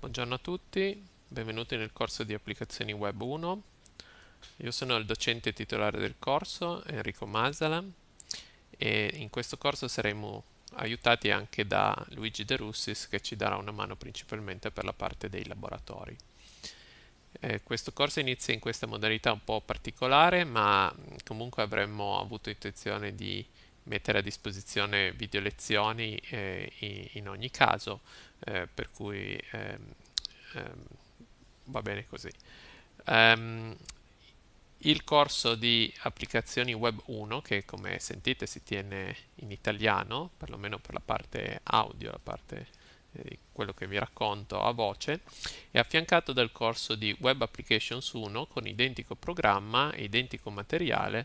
Buongiorno a tutti, benvenuti nel corso di applicazioni web 1. Io sono il docente titolare del corso, Enrico Mazzala, e in questo corso saremo aiutati anche da Luigi De Russis che ci darà una mano principalmente per la parte dei laboratori. Eh, questo corso inizia in questa modalità un po' particolare, ma comunque avremmo avuto intenzione di mettere a disposizione video lezioni eh, in ogni caso, eh, per cui ehm, ehm, va bene così. Um, il corso di applicazioni web 1 che come sentite si tiene in italiano, perlomeno per la parte audio, la parte eh, quello che vi racconto a voce, è affiancato dal corso di Web Applications 1 con identico programma, identico materiale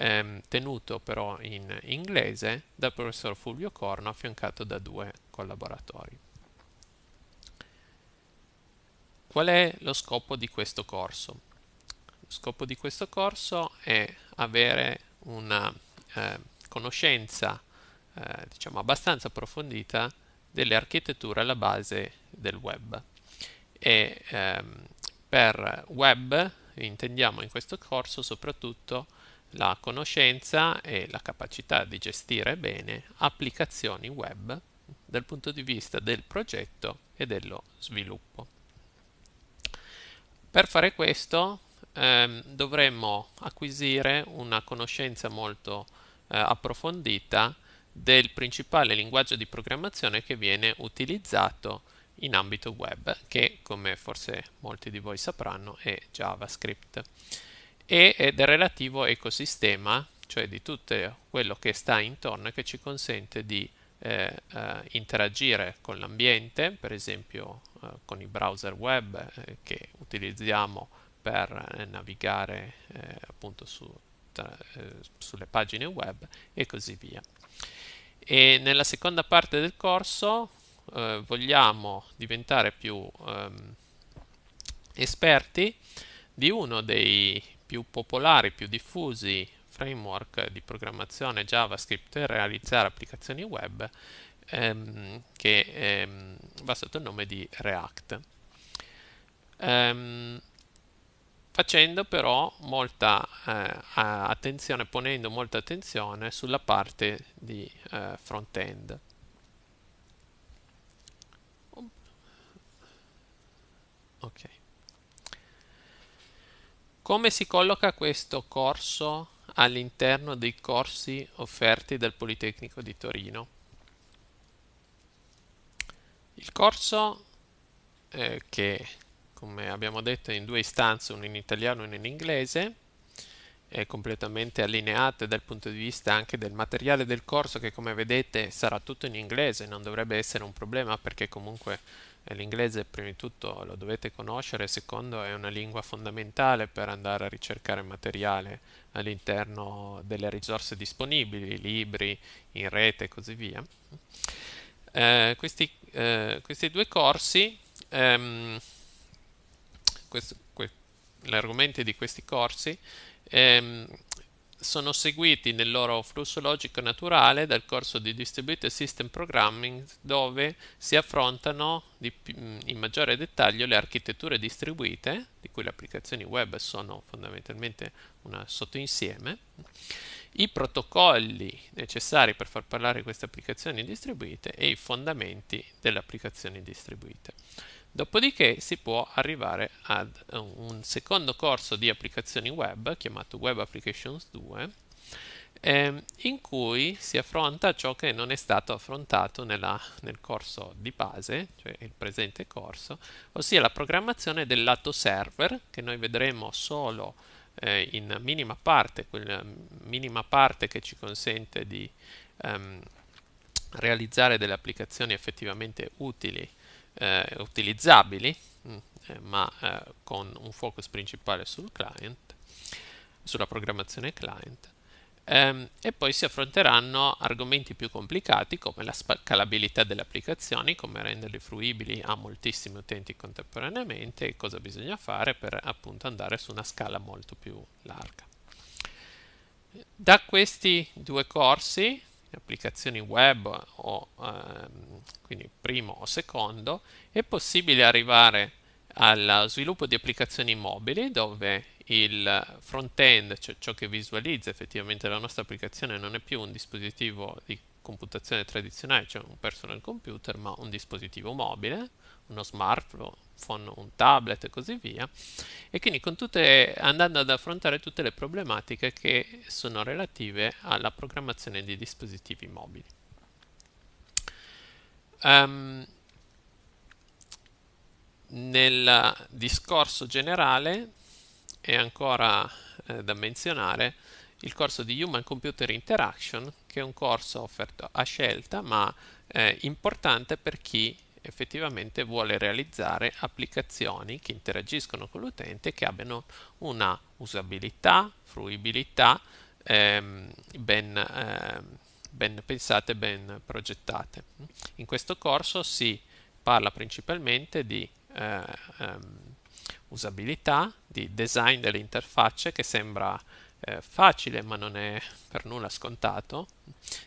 ehm, tenuto però in inglese dal professor Fulvio Corno affiancato da due collaboratori. Qual è lo scopo di questo corso? Lo scopo di questo corso è avere una eh, conoscenza eh, diciamo abbastanza approfondita delle architetture alla base del web e ehm, per web intendiamo in questo corso soprattutto la conoscenza e la capacità di gestire bene applicazioni web dal punto di vista del progetto e dello sviluppo. Per fare questo ehm, dovremmo acquisire una conoscenza molto eh, approfondita del principale linguaggio di programmazione che viene utilizzato in ambito web, che come forse molti di voi sapranno è JavaScript e del relativo ecosistema, cioè di tutto quello che sta intorno e che ci consente di eh, eh interagire con l'ambiente, per esempio eh, con i browser web eh, che utilizziamo per eh, navigare eh, appunto su, tra, sulle pagine web e così via. E nella seconda parte del corso vogliamo diventare più ehm, esperti di uno dei più popolari, più diffusi framework di programmazione JavaScript per realizzare applicazioni web ehm, che ehm, va sotto il nome di React. Ehm, facendo però molta eh, attenzione, ponendo molta attenzione sulla parte di eh, front-end. Okay. Come si colloca questo corso all'interno dei corsi offerti dal Politecnico di Torino? Il corso eh, che, come abbiamo detto, è in due istanze, uno in italiano e uno in inglese, è completamente allineato dal punto di vista anche del materiale del corso che come vedete sarà tutto in inglese, non dovrebbe essere un problema perché comunque L'inglese prima di tutto lo dovete conoscere, secondo è una lingua fondamentale per andare a ricercare materiale all'interno delle risorse disponibili, libri, in rete e così via. Eh, questi, eh, questi, due corsi, ehm, questo, que, gli argomenti di questi corsi ehm, sono seguiti nel loro flusso logico naturale dal corso di Distributed System Programming dove si affrontano mm, in maggiore dettaglio le architetture distribuite, di cui le applicazioni web sono fondamentalmente un sottoinsieme, i protocolli necessari per far parlare queste applicazioni distribuite e i fondamenti delle applicazioni distribuite. Dopodiché si può arrivare ad eh, un secondo corso di applicazioni web chiamato Web Applications 2 ehm, in cui si affronta ciò che non è stato affrontato nella, nel corso di base, cioè il presente corso, ossia la programmazione del lato server che noi vedremo solo eh, in minima parte, quella minima parte che ci consente di ehm, realizzare delle applicazioni effettivamente utili eh, utilizzabili, mm, eh, ma eh, con un focus principale sul client, sulla programmazione client. Ehm, e poi si affronteranno argomenti più complicati come la scalabilità delle applicazioni, come renderle fruibili a moltissimi utenti contemporaneamente e cosa bisogna fare per appunto andare su una scala molto più larga. Da questi due corsi applicazioni web o ehm, quindi primo o secondo, è possibile arrivare al sviluppo di applicazioni mobili dove il front-end, cioè ciò che visualizza effettivamente la nostra applicazione, non è più un dispositivo di computazione tradizionale, cioè un personal computer, ma un dispositivo mobile, uno smartphone, smartphone, un tablet e così via, e quindi tutte, andando ad affrontare tutte le problematiche che sono relative alla programmazione di dispositivi mobili. Um, nel discorso generale è ancora eh, da menzionare il corso di Human Computer Interaction, che è un corso offerto a scelta ma eh, importante per chi effettivamente vuole realizzare applicazioni che interagiscono con l'utente e che abbiano una usabilità, fruibilità ehm, ben, ehm, ben pensate, ben progettate. In questo corso si parla principalmente di eh, um, usabilità, di design delle interfacce che sembra eh, facile ma non è per nulla scontato,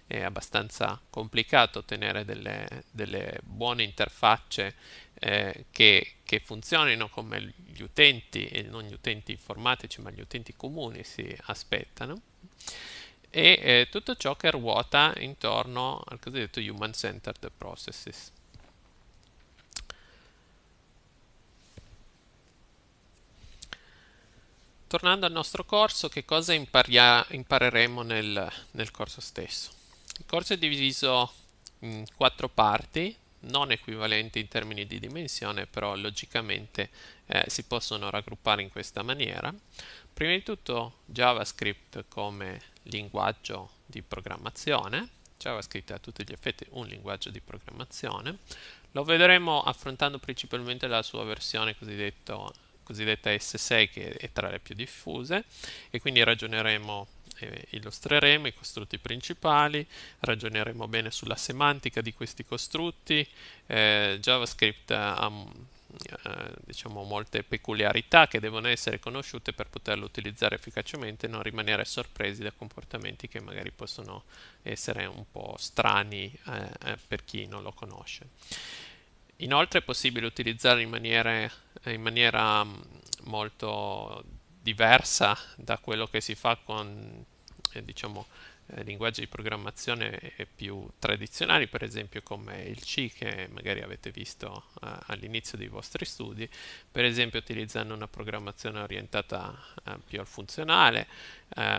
è abbastanza complicato ottenere delle, delle buone interfacce eh, che, che, funzionino come gli utenti, e non gli utenti informatici ma gli utenti comuni si aspettano e eh, tutto ciò che ruota intorno al cosiddetto human centered processes. Tornando al nostro corso, che cosa imparia, impareremo nel, nel corso stesso? Il corso è diviso in quattro parti, non equivalenti in termini di dimensione, però logicamente eh, si possono raggruppare in questa maniera. Prima di tutto JavaScript come linguaggio di programmazione. JavaScript è a tutti gli effetti un linguaggio di programmazione. Lo vedremo affrontando principalmente la sua versione cosiddetta cosiddetta S6 che è tra le più diffuse e quindi ragioneremo e eh, illustreremo i costrutti principali, ragioneremo bene sulla semantica di questi costrutti, eh, JavaScript ha eh, diciamo molte peculiarità che devono essere conosciute per poterlo utilizzare efficacemente e non rimanere sorpresi da comportamenti che magari possono essere un po' strani eh, per chi non lo conosce. Inoltre è possibile utilizzare in maniera in maniera mm, molto diversa da quello che si fa con eh, diciamo, eh, linguaggi di programmazione più tradizionali, per esempio come il C che magari avete visto eh, all'inizio dei vostri studi, per esempio utilizzando una programmazione orientata più al funzionale,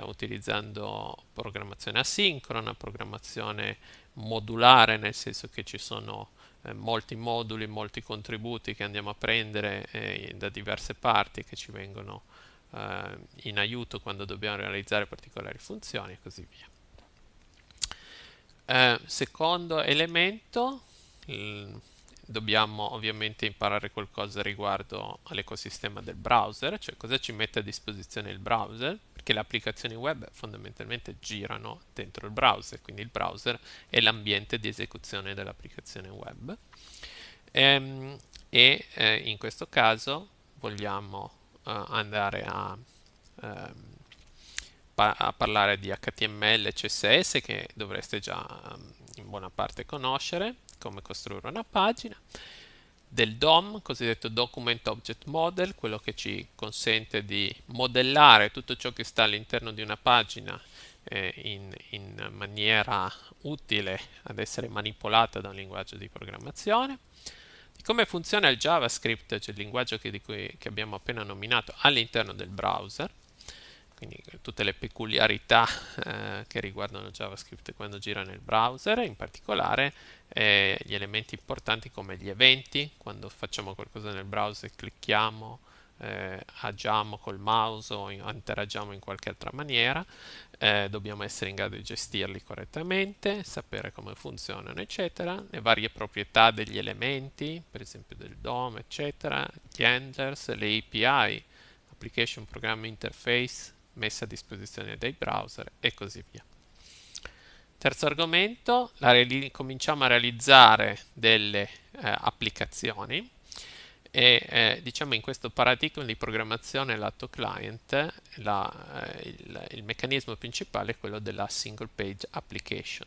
utilizzando programmazione asincrona, programmazione modulare, nel senso che ci sono eh, molti moduli, molti contributi che andiamo a prendere eh, da diverse parti che ci vengono eh, in aiuto quando dobbiamo realizzare particolari funzioni e così via. Eh, secondo elemento, dobbiamo ovviamente imparare qualcosa riguardo all'ecosistema del browser, cioè cosa ci mette a disposizione il browser che le applicazioni web fondamentalmente girano dentro il browser, quindi il browser è l'ambiente di esecuzione dell'applicazione web. E, ehm, e eh, in questo caso vogliamo uh, andare a, um, pa a, parlare di HTML e CSS che dovreste già ehm, in buona parte conoscere, come costruire una pagina del DOM, cosiddetto Document Object Model, quello che ci consente di modellare tutto ciò che sta all'interno di una pagina eh, in, in, maniera utile ad essere manipolata da un linguaggio di programmazione. Di come funziona il JavaScript, cioè il linguaggio che, cui, che abbiamo appena nominato, all'interno del browser quindi tutte le peculiarità eh, che riguardano JavaScript quando gira nel browser, in particolare eh, gli elementi importanti come gli eventi, quando facciamo qualcosa nel browser clicchiamo, eh, agiamo col mouse o interagiamo in qualche altra maniera, eh, dobbiamo essere in grado di gestirli correttamente, sapere come funzionano, eccetera, le varie proprietà degli elementi, per esempio del DOM, eccetera, gli handlers, le API, Application Program Interface, messa a disposizione dei browser e così via. Terzo argomento, cominciamo a realizzare delle eh, applicazioni e eh, diciamo in questo paradigma di programmazione lato client la, eh, il, il meccanismo principale è quello della single page application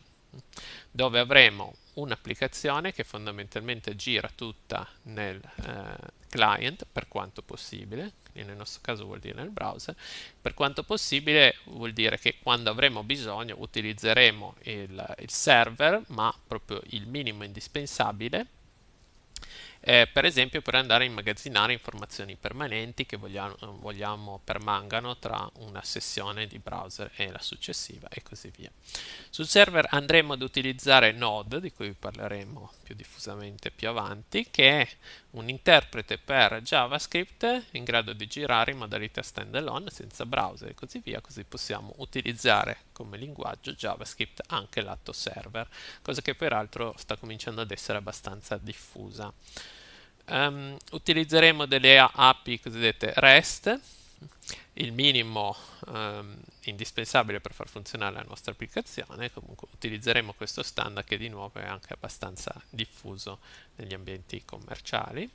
dove avremo un'applicazione che fondamentalmente gira tutta nel eh, client per quanto possibile, nel nostro caso vuol dire nel browser, per quanto possibile vuol dire che quando avremo bisogno utilizzeremo il, il server, ma proprio il minimo indispensabile, eh, per esempio per andare a immagazzinare informazioni permanenti che vogliamo, vogliamo, permangano tra una sessione di browser e la successiva e così via. Sul server andremo ad utilizzare Node, di cui parleremo più diffusamente più avanti, che è un interprete per JavaScript in grado di girare in modalità standalone senza browser e così via, così possiamo utilizzare come linguaggio JavaScript anche lato server, cosa che peraltro sta cominciando ad essere abbastanza diffusa. Um, utilizzeremo delle API cosiddette REST, il minimo um, indispensabile per far funzionare la nostra applicazione, comunque utilizzeremo questo standard che di nuovo è anche abbastanza diffuso negli ambienti commerciali.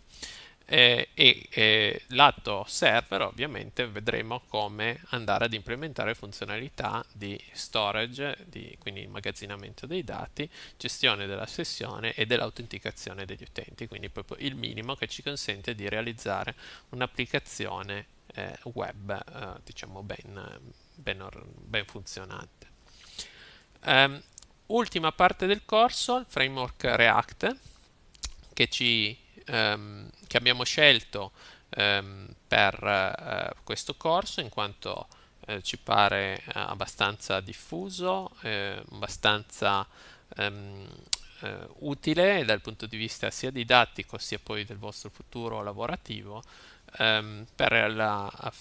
Eh, e eh, lato server ovviamente vedremo come andare ad implementare funzionalità di storage, di, quindi immagazzinamento dei dati, gestione della sessione e dell'autenticazione degli utenti, quindi proprio il minimo che ci consente di realizzare un'applicazione eh, web eh, diciamo ben, ben, ben funzionante. Um, ultima parte del corso, il framework React, che, ci, um, che abbiamo scelto um, per uh, questo corso, in quanto uh, ci pare uh, abbastanza diffuso, abbastanza utile dal punto di vista sia didattico sia poi del vostro futuro lavorativo ehm, per, la,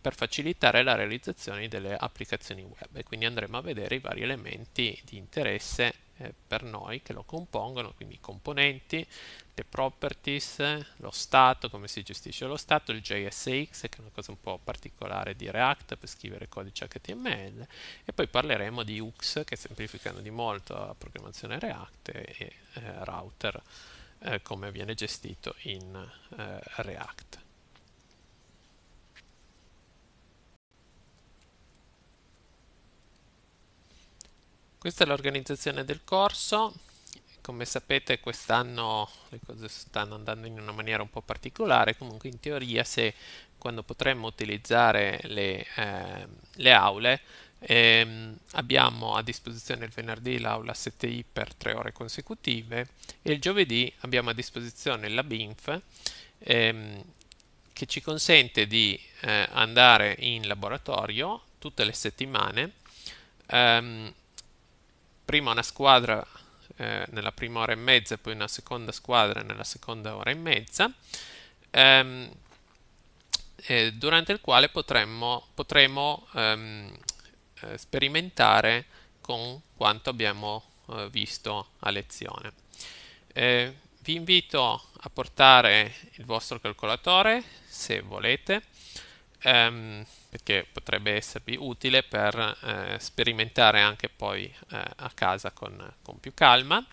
per, facilitare la realizzazione delle applicazioni web e quindi andremo a vedere i vari elementi di interesse eh, per noi che lo compongono, quindi i componenti, le properties, lo stato, come si gestisce lo stato, il JSX che è una cosa un po' particolare di React per scrivere codice HTML e poi parleremo di UX che semplificano di molto la programmazione React e, eh, router eh, come viene gestito in eh, React. Questa è l'organizzazione del corso. Come sapete quest'anno le cose stanno andando in una maniera un po' particolare, comunque in teoria se quando potremmo utilizzare le, eh, le aule eh, abbiamo a disposizione il venerdì l'aula 7i per tre ore consecutive e il giovedì abbiamo a disposizione la BINF ehm, che ci consente di eh, andare in laboratorio tutte le settimane ehm, prima una squadra eh, nella prima ora e mezza, poi una seconda squadra nella seconda ora e mezza, ehm, eh, durante il quale potremmo, potremo ehm, eh, sperimentare con quanto abbiamo eh, visto a lezione. Eh, vi invito a portare il vostro calcolatore se volete ehm, perché potrebbe esservi utile per eh, sperimentare anche poi eh, a casa con, con più calma.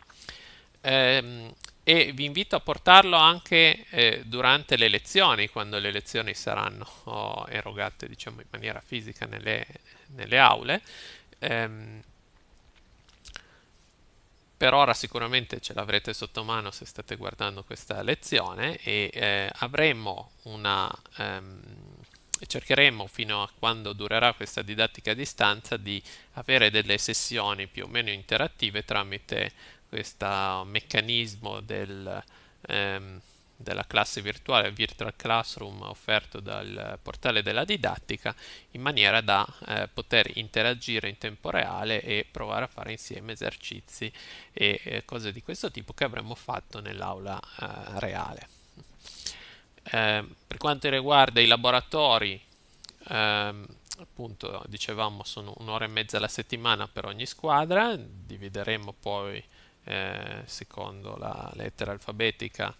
Ehm, e vi invito a portarlo anche eh, durante le lezioni, quando le lezioni saranno oh, erogate diciamo, in maniera fisica nelle, nelle aule. Ehm, per ora sicuramente ce l'avrete sotto mano se state guardando questa lezione e eh, avremo una, um, cercheremo fino a quando durerà questa didattica a distanza di avere delle sessioni più o meno interattive tramite questo meccanismo del, ehm, della classe virtuale Virtual Classroom offerto dal portale della didattica in maniera da eh, poter interagire in tempo reale e provare a fare insieme esercizi e eh, cose di questo tipo che avremmo fatto nell'aula eh, reale. Ehm, per quanto riguarda i laboratori, ehm, appunto dicevamo sono un'ora e mezza alla settimana per ogni squadra, divideremo poi eh, secondo la lettera alfabetica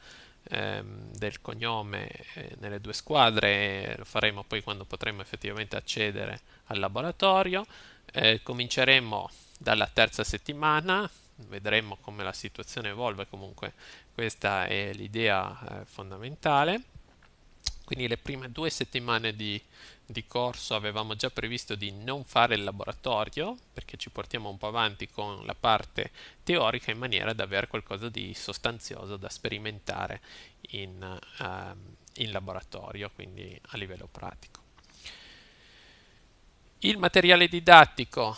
ehm, del cognome eh, nelle due squadre, lo faremo poi quando potremo effettivamente accedere al laboratorio. Eh, cominceremo dalla terza settimana, vedremo come la situazione evolve, comunque questa è l'idea eh, fondamentale. Quindi le prime due settimane di, di, corso avevamo già previsto di non fare il laboratorio, perché ci portiamo un po' avanti con la parte teorica in maniera da avere qualcosa di sostanzioso da sperimentare in, uh, in laboratorio, quindi a livello pratico. Il materiale didattico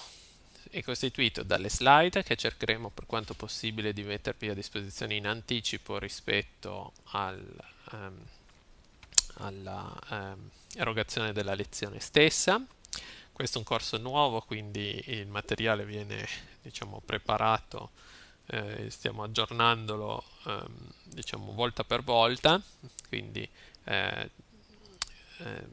è costituito dalle slide che cercheremo per quanto possibile di mettervi a disposizione in anticipo rispetto al... Um, all'erogazione ehm, eh, della lezione stessa. Questo è un corso nuovo, quindi il materiale viene diciamo, preparato, eh, stiamo aggiornandolo eh, diciamo, volta per volta, quindi eh, ehm,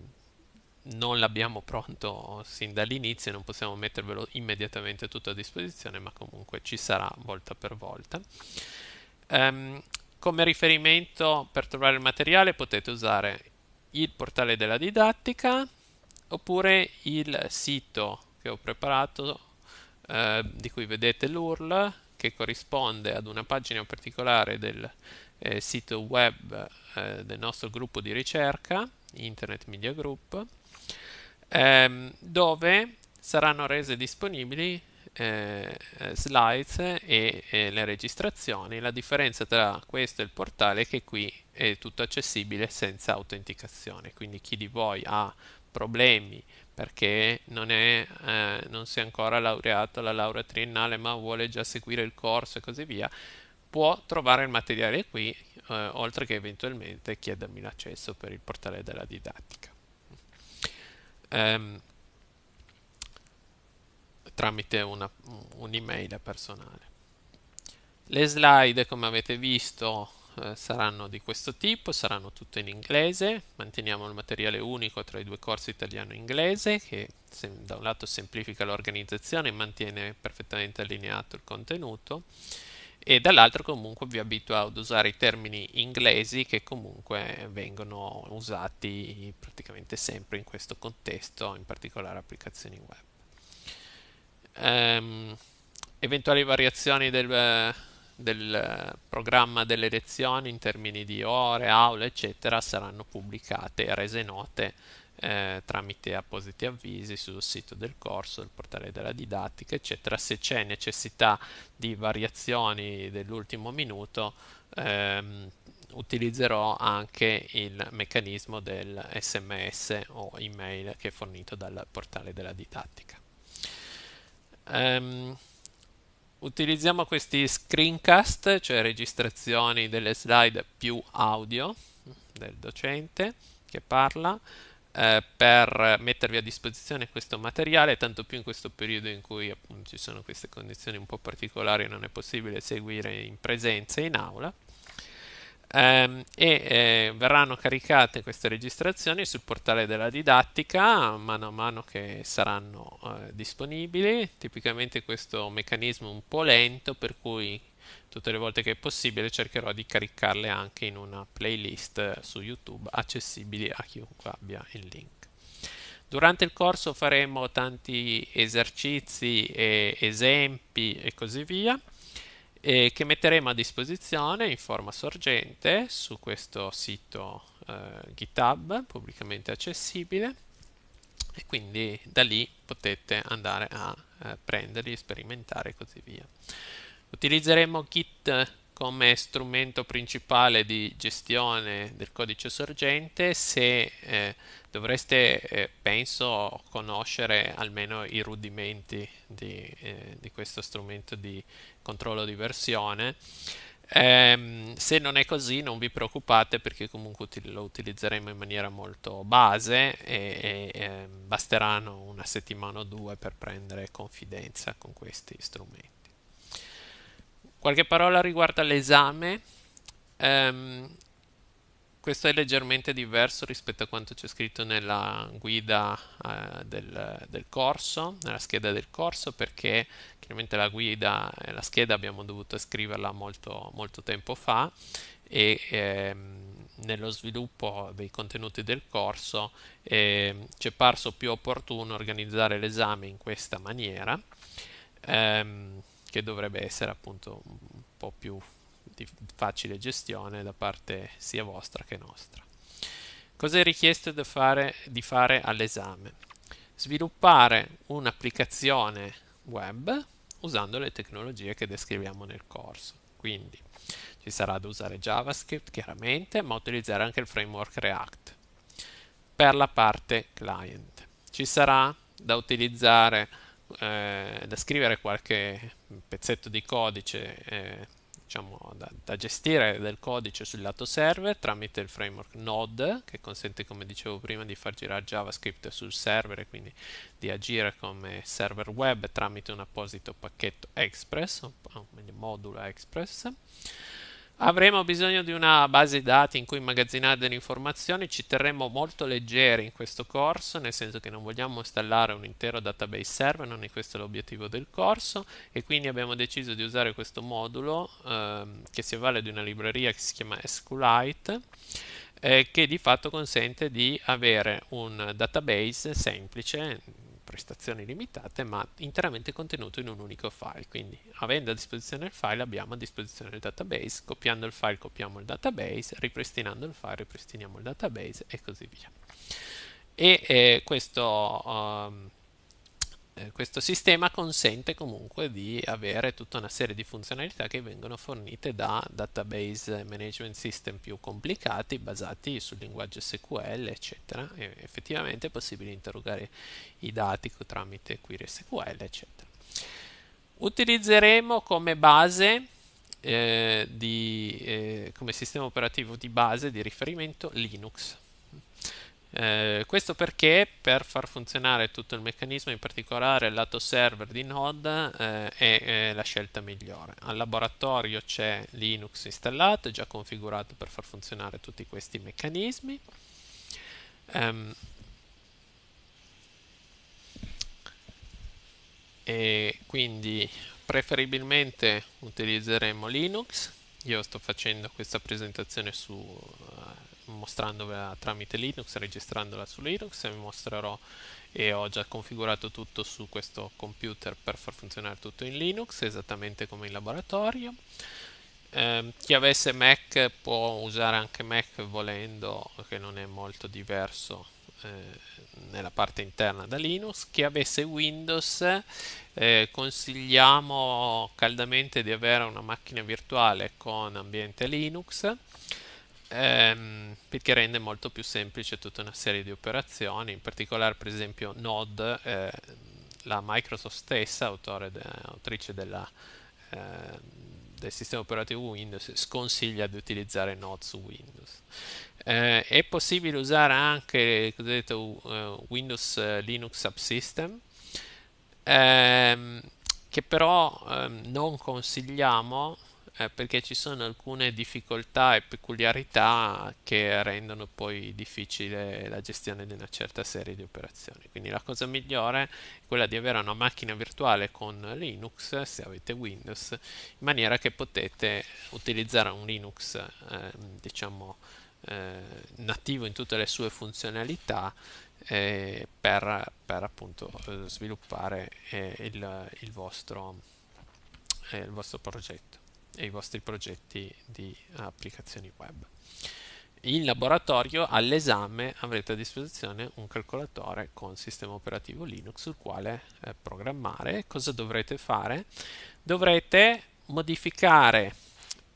non l'abbiamo pronto sin dall'inizio, non possiamo mettervelo immediatamente tutto a disposizione, ma comunque ci sarà volta per volta. Um, come riferimento per trovare il materiale potete usare il portale della didattica oppure il sito che ho preparato eh, di cui vedete l'URL che corrisponde ad una pagina particolare del eh, sito web eh, del nostro gruppo di ricerca Internet Media Group ehm, dove saranno rese disponibili eh, eh slide e, e, le registrazioni. La differenza tra questo e il portale è che qui è tutto accessibile senza autenticazione, quindi chi di voi ha problemi perché non, è, eh, non si è ancora laureato alla laurea triennale ma vuole già seguire il corso e così via, può trovare il materiale qui, eh, oltre che eventualmente chiedermi l'accesso per il portale della didattica. Um, tramite una, un'email personale. Le slide, come avete visto, eh, saranno di questo tipo, saranno tutte in inglese, manteniamo il materiale unico tra i due corsi italiano e inglese, che da un lato semplifica l'organizzazione e mantiene perfettamente allineato il contenuto, e dall'altro comunque vi abitua ad usare i termini inglesi che comunque vengono usati praticamente sempre in questo contesto, in particolare applicazioni web ehm, eventuali variazioni del, del programma delle lezioni in termini di ore, aule, eccetera, saranno pubblicate e rese note eh, tramite appositi avvisi sul sito del corso, del portale della didattica, eccetera. Se c'è necessità di variazioni dell'ultimo minuto, ehm, utilizzerò anche il meccanismo del sms o email che è fornito dal portale della didattica. Um, utilizziamo questi screencast, cioè registrazioni delle slide più audio del docente che parla eh, per mettervi a disposizione questo materiale, tanto più in questo periodo in cui appunto, ci sono queste condizioni un po' particolari non è possibile seguire in presenza in aula. Ehm, e eh, verranno caricate queste registrazioni sul portale della didattica mano a mano che saranno eh, disponibili. Tipicamente questo meccanismo è un po' lento, per cui tutte le volte che è possibile cercherò di caricarle anche in una playlist su YouTube accessibili a chiunque abbia il link. Durante il corso faremo tanti esercizi e esempi e così via eh, che metteremo a disposizione in forma sorgente su questo sito eh, GitHub pubblicamente accessibile e quindi da lì potete andare a eh, prenderli, sperimentare e così via. Utilizzeremo Git come strumento principale di gestione del codice sorgente se eh, dovreste, eh, penso, conoscere almeno i rudimenti di, eh, di questo strumento di controllo di versione. Eh, se non è così non vi preoccupate perché comunque lo utilizzeremo in maniera molto base e, e basteranno una settimana o due per prendere confidenza con questi strumenti. Qualche parola riguardo all'esame. Um, questo è leggermente diverso rispetto a quanto c'è scritto nella guida eh, del, del, corso, nella scheda del corso, perché chiaramente la guida e la scheda abbiamo dovuto scriverla molto, molto tempo fa e ehm, nello sviluppo dei contenuti del corso eh, ci è parso più opportuno organizzare l'esame in questa maniera, ehm, che dovrebbe essere appunto un po' più di facile gestione da parte sia vostra che nostra. Cosa è richiesto da fare, di fare all'esame? Sviluppare un'applicazione web usando le tecnologie che descriviamo nel corso. Quindi ci sarà da usare JavaScript chiaramente, ma utilizzare anche il framework React per la parte client. Ci sarà da utilizzare, eh, da scrivere qualche pezzetto di codice eh, diciamo, da, da, gestire del codice sul lato server tramite il framework Node che consente come dicevo prima di far girare JavaScript sul server e quindi di agire come server web tramite un apposito pacchetto Express, quindi modulo Express Avremo bisogno di una base dati in cui immagazzinare delle informazioni, ci terremo molto leggeri in questo corso, nel senso che non vogliamo installare un intero database server, non è questo l'obiettivo del corso e quindi abbiamo deciso di usare questo modulo ehm, che si avvale di una libreria che si chiama SQLite eh, che di fatto consente di avere un database semplice prestazioni limitate ma interamente contenuto in un unico file quindi avendo a disposizione il file abbiamo a disposizione il database copiando il file copiamo il database ripristinando il file ripristiniamo il database e così via e eh, questo um, eh, questo sistema consente comunque di avere tutta una serie di funzionalità che vengono fornite da database management system più complicati basati sul linguaggio SQL eccetera e effettivamente è possibile interrogare i dati tramite query SQL eccetera utilizzeremo come base eh, di, eh, come sistema operativo di base di riferimento Linux eh, questo perché per far funzionare tutto il meccanismo, in particolare il lato server di Node, eh, è, è, eh, la scelta migliore. Al laboratorio c'è Linux installato, già configurato per far funzionare tutti questi meccanismi. Um, e quindi preferibilmente utilizzeremo Linux. Io sto facendo questa presentazione su mostrandovela tramite Linux, registrandola su Linux e vi mostrerò e ho già configurato tutto su questo computer per far funzionare tutto in Linux esattamente come in laboratorio eh, chi avesse Mac può usare anche Mac volendo che non è molto diverso eh, nella parte interna da Linux chi avesse Windows eh, consigliamo caldamente di avere una macchina virtuale con ambiente Linux ehm, perché rende molto più semplice tutta una serie di operazioni, in particolare per esempio Node, eh, la Microsoft stessa, autore de, autrice della, eh, del sistema operativo Windows, sconsiglia di utilizzare Node su Windows. Eh, è possibile usare anche il cosiddetto uh, eh, Windows eh, Linux Subsystem, ehm, che però ehm, non consigliamo eh, perché ci sono alcune difficoltà e peculiarità che rendono poi difficile la gestione di una certa serie di operazioni. Quindi la cosa migliore è quella di avere una macchina virtuale con Linux, se avete Windows, in maniera che potete utilizzare un Linux, eh, diciamo, eh, nativo in tutte le sue funzionalità eh, per, per, appunto eh, sviluppare eh, il, il, vostro, eh, il vostro progetto e i vostri progetti di applicazioni web. In laboratorio all'esame avrete a disposizione un calcolatore con sistema operativo Linux sul quale eh, programmare. Cosa dovrete fare? Dovrete modificare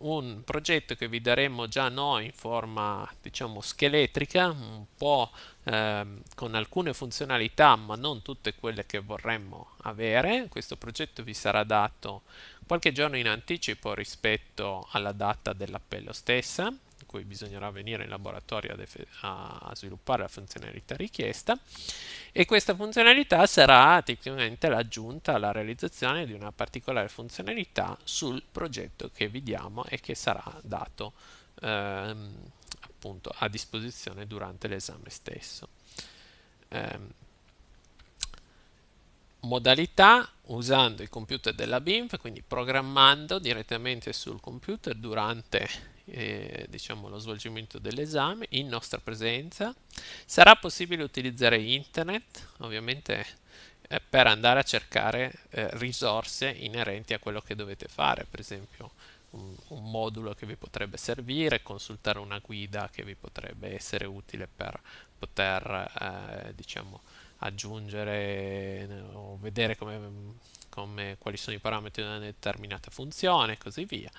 un progetto che vi daremo già noi in forma diciamo scheletrica, un po' ehm, con alcune funzionalità ma non tutte quelle che vorremmo avere. Questo progetto vi sarà dato qualche giorno in anticipo rispetto alla data dell'appello stessa cui bisognerà venire in laboratorio a, a sviluppare la funzionalità richiesta e questa funzionalità sarà tipicamente l'aggiunta alla realizzazione di una particolare funzionalità sul progetto che vi diamo e che sarà dato ehm, appunto a disposizione durante l'esame stesso. Ehm, modalità usando il computer della BIMF, quindi programmando direttamente sul computer durante eh, diciamo, lo svolgimento dell'esame in nostra presenza. Sarà possibile utilizzare internet, ovviamente eh, per andare a cercare eh, risorse inerenti a quello che dovete fare, per esempio un, un, modulo che vi potrebbe servire, consultare una guida che vi potrebbe essere utile per poter eh, diciamo, aggiungere eh, o vedere come, come, quali sono i parametri di una determinata funzione e così via.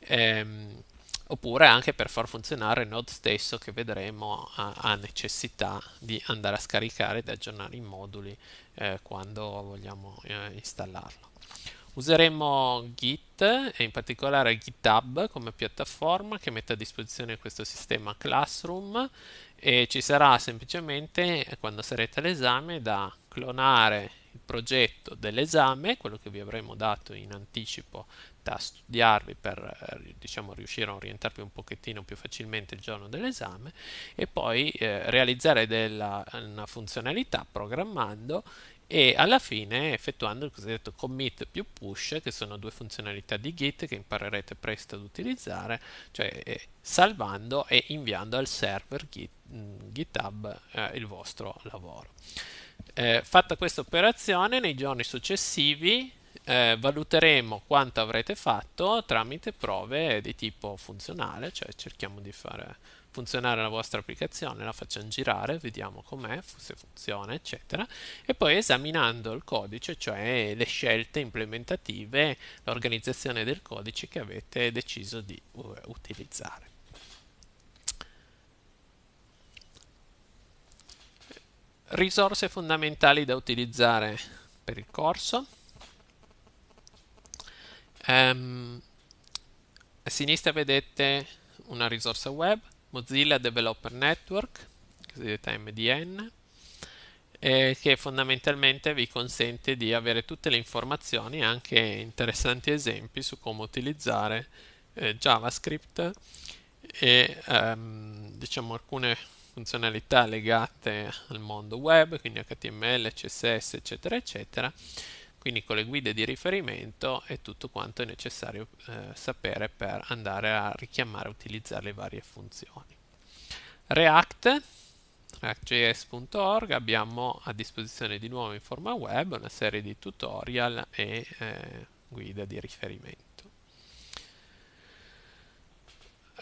Ehm, oppure anche per far funzionare il node stesso che vedremo ha, ha necessità di andare a scaricare ed aggiornare i moduli eh, quando vogliamo eh, installarlo. Useremo Git e in particolare GitHub come piattaforma che mette a disposizione questo sistema Classroom e ci sarà semplicemente quando sarete all'esame da clonare il progetto dell'esame, quello che vi avremo dato in anticipo da studiarli per eh, diciamo, riuscire a orientarvi un pochettino più facilmente il giorno dell'esame e poi eh, realizzare della, una funzionalità programmando e alla fine effettuando il cosiddetto commit più push che sono due funzionalità di git che imparerete presto ad utilizzare cioè eh, salvando e inviando al server git, mm, github eh, il vostro lavoro eh, fatta questa operazione nei giorni successivi eh, valuteremo quanto avrete fatto tramite prove di tipo funzionale, cioè cerchiamo di fare funzionare la vostra applicazione, la facciamo girare, vediamo com'è, se funziona, eccetera, e poi esaminando il codice, cioè le scelte implementative, l'organizzazione del codice che avete deciso di uh, utilizzare. Risorse fondamentali da utilizzare per il corso. Um, a sinistra vedete una risorsa web, Mozilla Developer Network, cosiddetta MDN, eh, che fondamentalmente vi consente di avere tutte le informazioni, e anche interessanti esempi su come utilizzare eh, JavaScript e ehm, diciamo alcune funzionalità legate al mondo web, quindi HTML, CSS, eccetera, eccetera, quindi con le guide di riferimento e tutto quanto è necessario eh, sapere per andare a richiamare e utilizzare le varie funzioni React react.js.org abbiamo a disposizione di nuovo in forma web una serie di tutorial e eh, guida di riferimento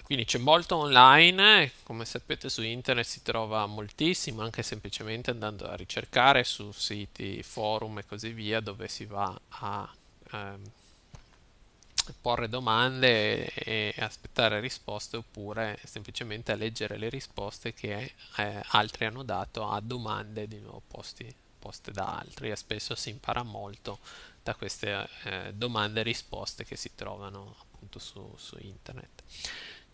quindi c'è molto online, come sapete su internet si trova moltissimo, anche semplicemente andando a ricercare su siti, forum e così via, dove si va a ehm, porre domande e, e aspettare risposte oppure semplicemente a leggere le risposte che eh, altri hanno dato a domande di nuovo posti, poste da altri e spesso si impara molto da queste eh, domande e risposte che si trovano appunto su, su internet.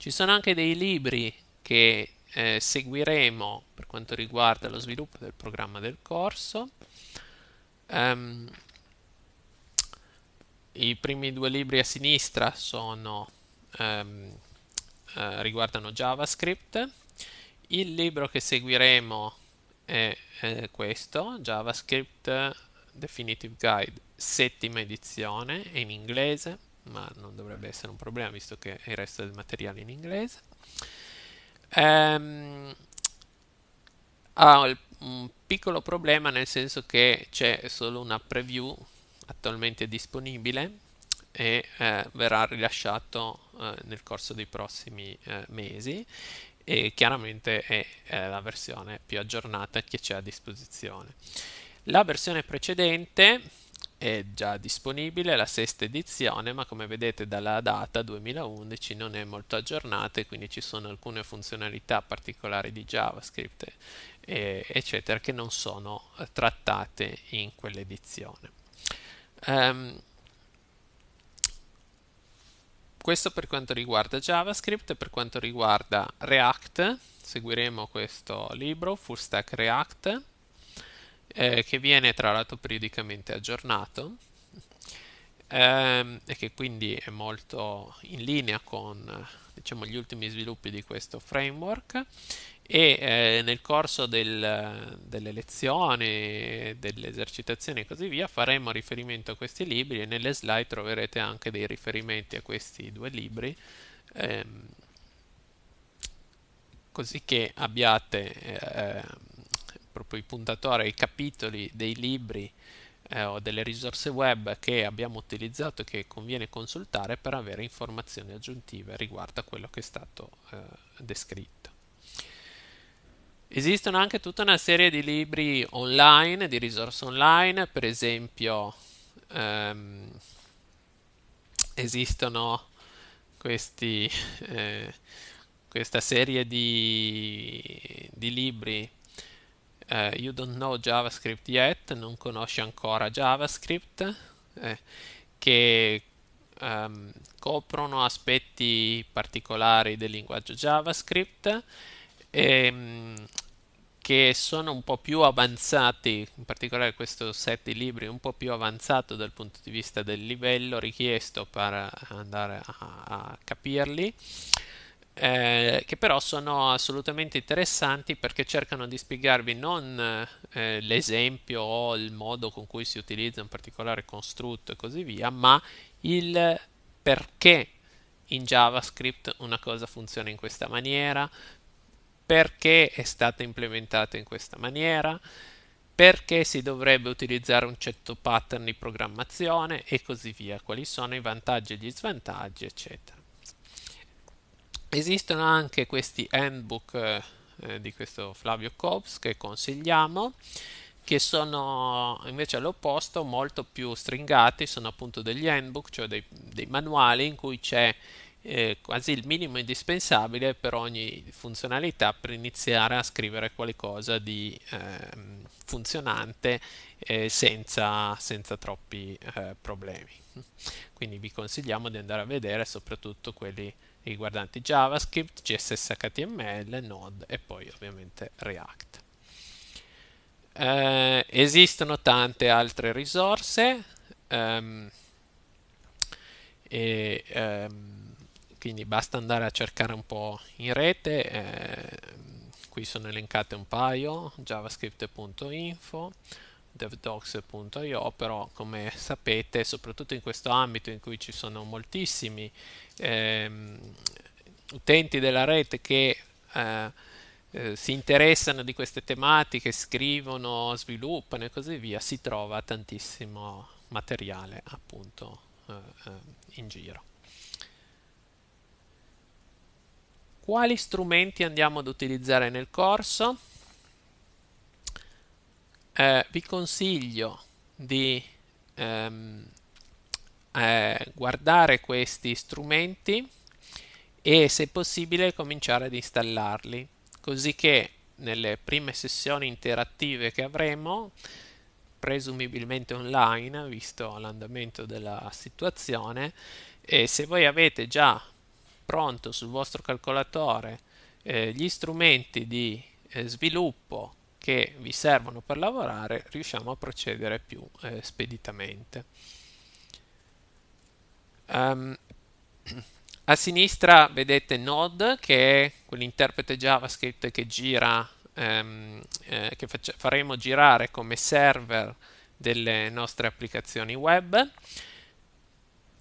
Ci sono anche dei libri che eh, seguiremo per quanto riguarda lo sviluppo del programma del corso. Um, I primi due libri a sinistra sono, um, eh, riguardano JavaScript. Il libro che seguiremo è, è questo, JavaScript Definitive Guide, settima edizione, è in inglese ma non dovrebbe essere un problema visto che il resto del materiale è in inglese. Ehm, ha un piccolo problema nel senso che c'è solo una preview attualmente disponibile e eh, verrà rilasciato eh, nel corso dei prossimi eh, mesi e chiaramente è la versione più aggiornata che c'è a disposizione. La versione precedente è già disponibile, la sesta edizione, ma come vedete dalla data 2011 non è molto aggiornata e quindi ci sono alcune funzionalità particolari di JavaScript eh, eccetera che non sono eh, trattate in quell'edizione. Um, questo per quanto riguarda JavaScript, per quanto riguarda React, seguiremo questo libro, Full Stack React, eh, che viene tra l'altro periodicamente aggiornato ehm, e che quindi è molto in linea con diciamo, gli ultimi sviluppi di questo framework e eh, nel corso del, delle lezioni, delle esercitazioni e così via faremo riferimento a questi libri e nelle slide troverete anche dei riferimenti a questi due libri ehm, così che abbiate eh, i puntatori ai capitoli dei libri eh, o delle risorse web che abbiamo utilizzato e che conviene consultare per avere informazioni aggiuntive riguardo a quello che è stato eh, descritto. Esistono anche tutta una serie di libri online, di risorse online, per esempio ehm, esistono questi, eh, questa serie di, di libri Uh, you don't know JavaScript yet, non conosci ancora JavaScript, eh, che um, coprono aspetti particolari del linguaggio JavaScript e, um, che sono un po' più avanzati, in particolare questo set di libri è un po' più avanzato dal punto di vista del livello richiesto per andare a, a capirli eh, che però sono assolutamente interessanti perché cercano di spiegarvi non eh, l'esempio o il modo con cui si utilizza un particolare costrutto e così via, ma il perché in JavaScript una cosa funziona in questa maniera, perché è stata implementata in questa maniera, perché si dovrebbe utilizzare un certo pattern di programmazione e così via, quali sono i vantaggi e gli svantaggi, eccetera. Esistono anche questi handbook eh, eh di questo Flavio Cobbs che consigliamo, che sono invece all'opposto molto più stringati, sono appunto degli handbook, cioè dei, dei manuali in cui c'è eh, quasi il minimo indispensabile per ogni funzionalità per iniziare a scrivere qualcosa di eh, funzionante eh, senza, senza, troppi eh, problemi. Quindi vi consigliamo di andare a vedere soprattutto quelli riguardanti JavaScript, CSS HTML, Node e poi ovviamente React. Eh, esistono tante altre risorse, ehm, e, ehm, quindi basta andare a cercare un po' in rete, eh, qui sono elencate un paio, javascript.info, devdocs.io, però come sapete, soprattutto in questo ambito in cui ci sono moltissimi ehm, utenti della rete che eh, eh si interessano di queste tematiche, scrivono, sviluppano e così via, si trova tantissimo materiale appunto eh, eh in giro. Quali strumenti andiamo ad utilizzare nel corso? eh, vi consiglio di ehm, eh, guardare questi strumenti e se possibile cominciare ad installarli così che nelle prime sessioni interattive che avremo presumibilmente online visto l'andamento della situazione e se voi avete già pronto sul vostro calcolatore eh, gli strumenti di eh, sviluppo che vi servono per lavorare riusciamo a procedere più eh, speditamente. Um, a sinistra vedete Node che è quell'interprete JavaScript che, gira, ehm, eh, che faremo girare come server delle nostre applicazioni web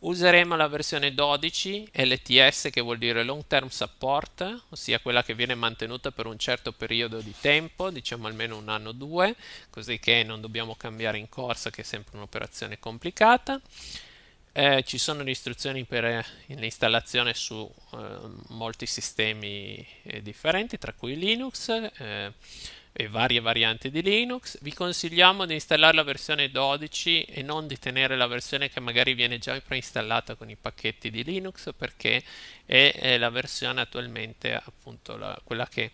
Useremo la versione 12 LTS che vuol dire long term support, ossia quella che viene mantenuta per un certo periodo di tempo, diciamo almeno un anno o due, così che non dobbiamo cambiare in corsa che è sempre un'operazione complicata. Eh, ci sono le istruzioni per eh, l'installazione su eh, molti sistemi eh, differenti, tra cui Linux eh, e varie varianti di Linux. Vi consigliamo di installare la versione 12 e non di tenere la versione che magari viene già preinstallata con i pacchetti di Linux perché è, è la versione attualmente appunto la, quella che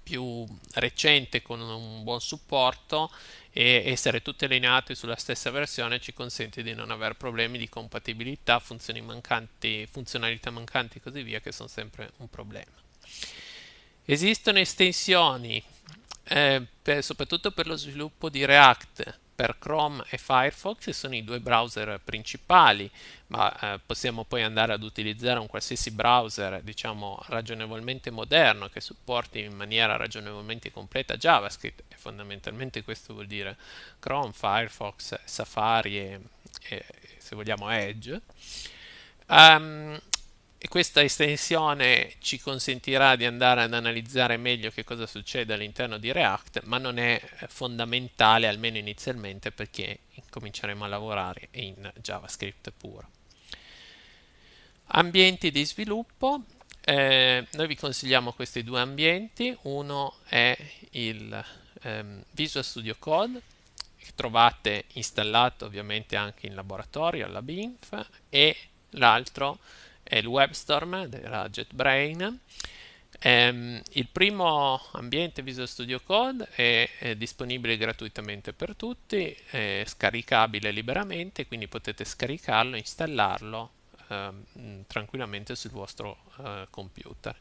più recente con un buon supporto e essere tutte allineate sulla stessa versione ci consente di non avere problemi di compatibilità, mancanti, funzionalità mancanti e così via che sono sempre un problema. Esistono estensioni eh, per, soprattutto per lo sviluppo di React per Chrome e Firefox sono i due browser principali, ma eh, possiamo poi andare ad utilizzare un qualsiasi browser, diciamo, ragionevolmente moderno che supporti in maniera ragionevolmente completa JavaScript e fondamentalmente questo vuol dire Chrome, Firefox, Safari e, e se vogliamo Edge. Um, e questa estensione ci consentirà di andare ad analizzare meglio che cosa succede all'interno di React, ma non è fondamentale, almeno inizialmente, perché cominceremo a lavorare in JavaScript puro. Ambienti di sviluppo. Eh, noi vi consigliamo questi due ambienti. Uno è il ehm, Visual Studio Code, che trovate installato ovviamente anche in laboratorio alla BINF, e l'altro è è il WebStorm della JetBrain. Um, il primo ambiente Visual Studio Code è, è disponibile gratuitamente per tutti, è scaricabile liberamente, quindi potete scaricarlo, installarlo Ehm, mm, tranquillamente sul vostro eh, computer.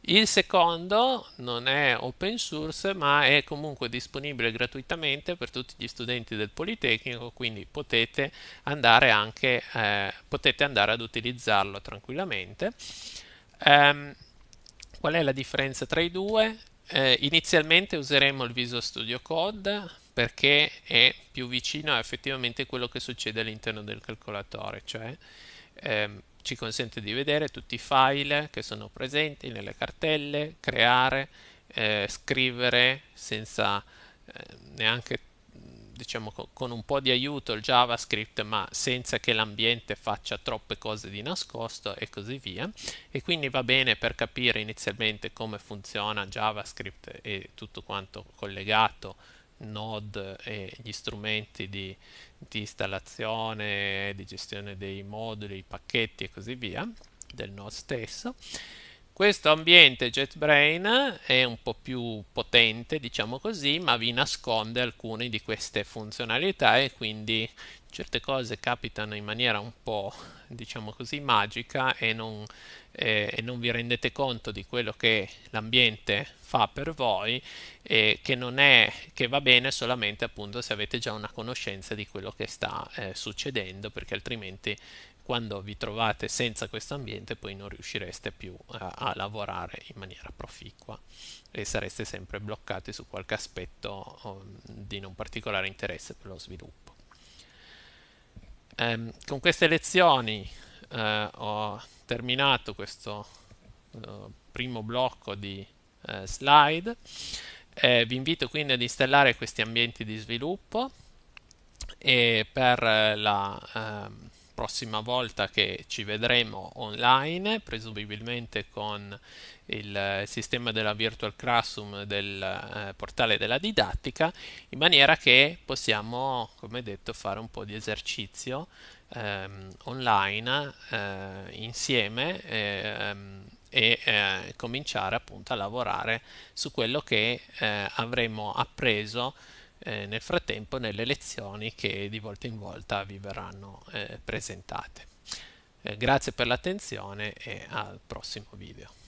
Il secondo non è open source ma è comunque disponibile gratuitamente per tutti gli studenti del Politecnico quindi potete andare anche eh, potete andare ad utilizzarlo tranquillamente. Um, qual è la differenza tra i due? Eh, inizialmente useremo il Visual Studio Code perché è più vicino a effettivamente quello che succede all'interno del calcolatore, cioè ehm, ci consente di vedere tutti i file che sono presenti nelle cartelle, creare, eh, scrivere senza eh, neanche diciamo con un po' di aiuto il JavaScript ma senza che l'ambiente faccia troppe cose di nascosto e così via e quindi va bene per capire inizialmente come funziona JavaScript e tutto quanto collegato Node e gli strumenti di, di installazione, di gestione dei moduli, pacchetti e così via del Node stesso. Questo ambiente JetBrain è un po' più potente, diciamo così, ma vi nasconde alcune di queste funzionalità e quindi certe cose capitano in maniera un po' diciamo così, magica e non, eh, e non vi rendete conto di quello che l'ambiente fa per voi e che non è che va bene solamente appunto se avete già una conoscenza di quello che sta eh, succedendo perché altrimenti quando vi trovate senza questo ambiente poi non riuscireste più a, a lavorare in maniera proficua e sareste sempre bloccati su qualche aspetto um, di non particolare interesse per lo sviluppo ehm, con queste lezioni eh, ho terminato questo eh, primo blocco di eh, slide. vi invito quindi ad installare questi ambienti di sviluppo e per eh, la... Ehm, prossima volta che ci vedremo online, presumibilmente con il eh, sistema della virtual classroom del eh, portale della didattica, in maniera che possiamo, come detto, fare un po' di esercizio ehm, online eh, insieme. Ehm, e eh, cominciare appunto a lavorare su quello che eh, avremo appreso eh, nel frattempo nelle lezioni che di volta in volta vi verranno eh, presentate. Eh, grazie per l'attenzione e al prossimo video.